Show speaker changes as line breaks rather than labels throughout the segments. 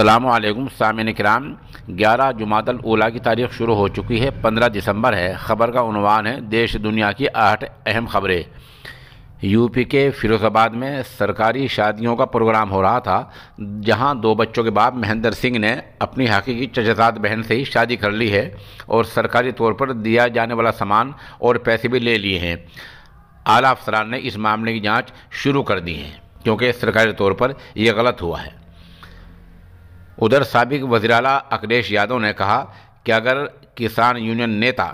अल्लाम सामिन कराम ग्यारह जुमातल ओला की तारीख शुरू हो चुकी है पंद्रह दिसंबर है ख़बर का उनवान है देश दुनिया की आठ अहम ख़बरें यूपी के फिरोजाबाद में सरकारी शादियों का प्रोग्राम हो रहा था जहां दो बच्चों के बाप महेंद्र सिंह ने अपनी हकीकी चचजात बहन से ही शादी कर ली है और सरकारी तौर पर दिया जाने वाला सामान और पैसे भी ले लिए हैं आला अफसरान ने इस मामले की जाँच शुरू कर दी है क्योंकि सरकारी तौर पर यह गलत हुआ है उधर सबक वजीराला अखिलेश यादव ने कहा कि अगर किसान यूनियन नेता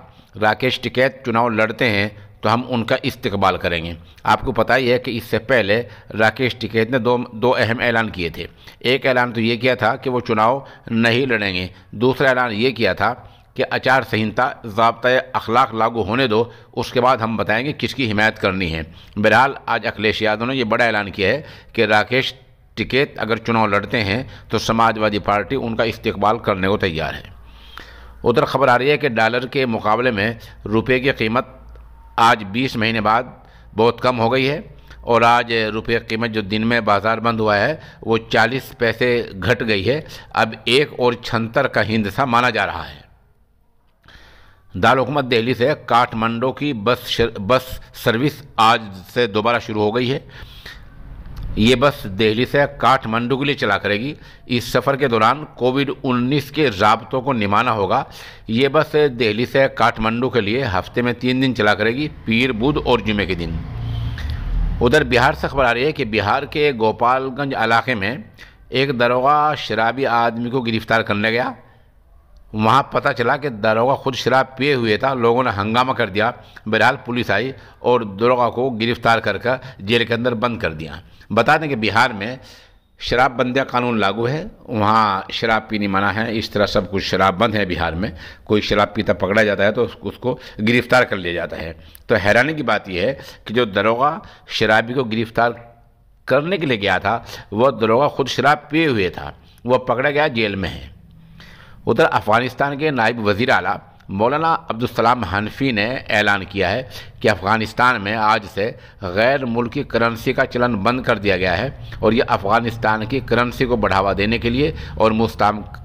राकेश टिकैत चुनाव लड़ते हैं तो हम उनका इस्तकबाल करेंगे आपको पता ही है कि इससे पहले राकेश टिकैत ने दो दो अहम ऐलान किए थे एक ऐलान तो ये किया था कि वो चुनाव नहीं लड़ेंगे दूसरा ऐलान ये किया था कि आचार संहिता जबता अखलाक लागू होने दो उसके बाद हम बताएंगे किसकी हिमायत करनी है बहरहाल आज अखिलेश यादव ने यह बड़ा ऐलान किया है कि राकेश टिकेत अगर चुनाव लड़ते हैं तो समाजवादी पार्टी उनका इस्तेबाल करने को तैयार है उधर खबर आ रही है कि डॉलर के मुकाबले में रुपये की कीमत आज 20 महीने बाद बहुत कम हो गई है और आज रुपये कीमत जो दिन में बाज़ार बंद हुआ है वो 40 पैसे घट गई है अब एक और छंतर का हिंदसा माना जा रहा है दारकूमत दिल्ली से काठमांडू की बस बस सर्विस आज से दोबारा शुरू हो गई है ये बस दिल्ली से काठमांडू के लिए चला करेगी इस सफ़र के दौरान कोविड 19 के रबतों को निमाना होगा ये बस दिल्ली से काठमांडू के लिए हफ्ते में तीन दिन चला करेगी पीर बुध और जुमे के दिन उधर बिहार से खबर आ रही है कि बिहार के गोपालगंज इलाके में एक दरोगा शराबी आदमी को गिरफ्तार करने गया वहाँ पता चला कि दारोगा खुद शराब पिए हुए था लोगों ने हंगामा कर दिया बहरहाल पुलिस आई और दारोगा को गिरफ्तार कर कर जेल के अंदर बंद कर दिया बता दें कि बिहार में शराब बंदियाँ कानून लागू है वहाँ शराब पीनी मना है इस तरह सब कुछ शराब बंद है बिहार में कोई शराब पीता पकड़ा जाता है तो उसको गिरफ्तार कर लिया जाता है तो हैरानी की बात यह है कि जो दरोगा शराबी को गिरफ्तार करने के लिए गया था वह दरोगा खुद शराब पिए हुए था वह पकड़ा गया जेल में है उधर अफ़गानिस्तान के नायब वज़ी अला मौलाना अब्दुलसलाम हनफी ने ऐलान किया है कि अफ़गानिस्तान में आज से गैर मुल्की करेंसी का चलन बंद कर दिया गया है और यह अफ़गानिस्तान की करेंसी को बढ़ावा देने के लिए और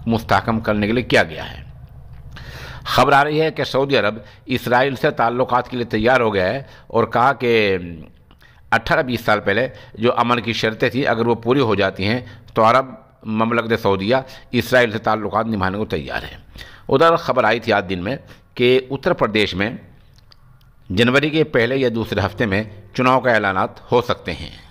मुस्तकम करने के लिए किया गया है खबर आ रही है कि सऊदी अरब इसराइल से ताल्लुक के लिए तैयार हो गया है और कहा कि अट्ठारह बीस साल पहले जो अमन की शर्तें थी अगर वो पूरी हो जाती हैं तो अरब ममलकत सऊदिया इसराइल से ताल्लुक निभाने को तैयार है उधर खबर आई थी आज दिन में कि उत्तर प्रदेश में जनवरी के पहले या दूसरे हफ्ते में चुनाव का ऐलान हो सकते हैं